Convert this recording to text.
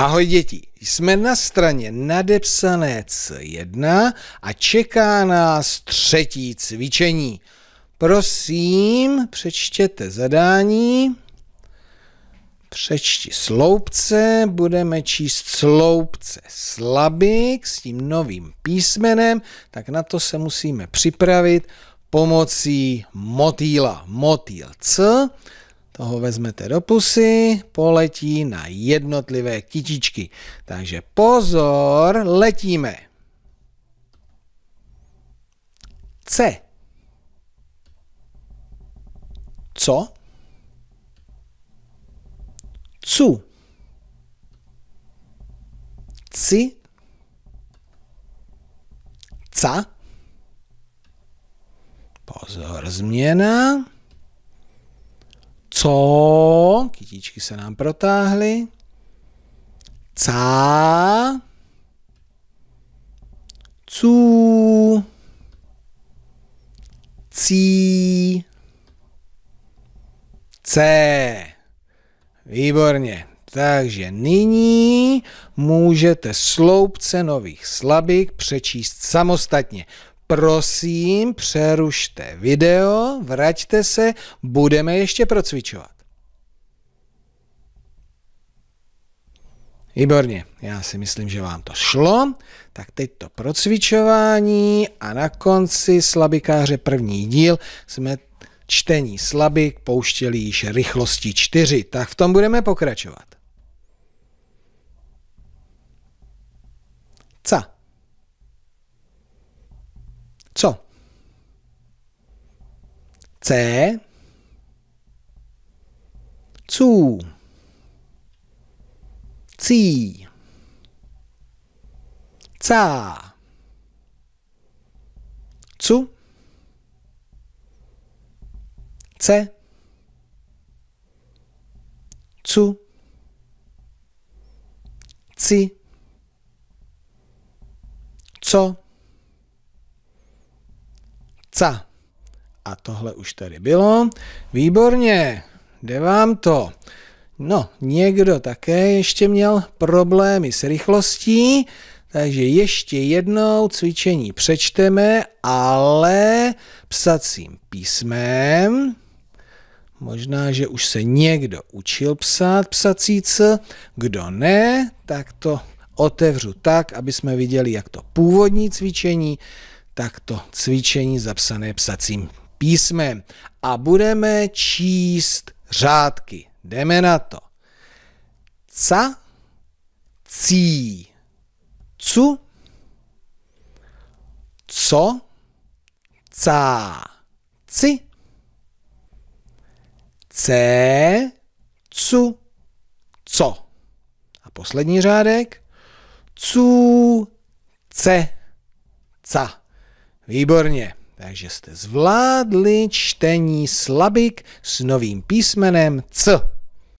Ahoj děti, jsme na straně nadepsané C1 a čeká nás třetí cvičení. Prosím, přečtěte zadání. Přečti sloupce, budeme číst sloupce slabik s tím novým písmenem, tak na to se musíme připravit pomocí motýla. Motýl C, toho vezmete do pusy, poletí na jednotlivé kytičky. Takže pozor, letíme. C. Co? Cu. Ci. Ca. Pozor, změna. Co? Kytičky se nám protáhly. Ca? Cu? Cí. C. Výborně. Takže nyní můžete sloupce nových slabik přečíst samostatně prosím přerušte video, vraťte se, budeme ještě procvičovat. Výborně, já si myslím, že vám to šlo. Tak teď to procvičování a na konci slabikáře první díl jsme čtení slabik pouštěli již rychlosti 4, tak v tom budeme pokračovat. Co? C zu zieh za zu C zu ci co ca A tohle už tady bylo. Výborně, jde vám to. No, někdo také ještě měl problémy s rychlostí, takže ještě jednou cvičení přečteme, ale psacím písmem. Možná, že už se někdo učil psát psací c, kdo ne, tak to otevřu tak, aby jsme viděli jak to původní cvičení, tak to cvičení zapsané psacím písmem a budeme číst řádky. Jdeme na to. Ca, cí, cu, co, cá, ci, ce, cu, co. A poslední řádek. Cu, ce, ca. Výborně. Takže jste zvládli čtení slabik s novým písmenem C.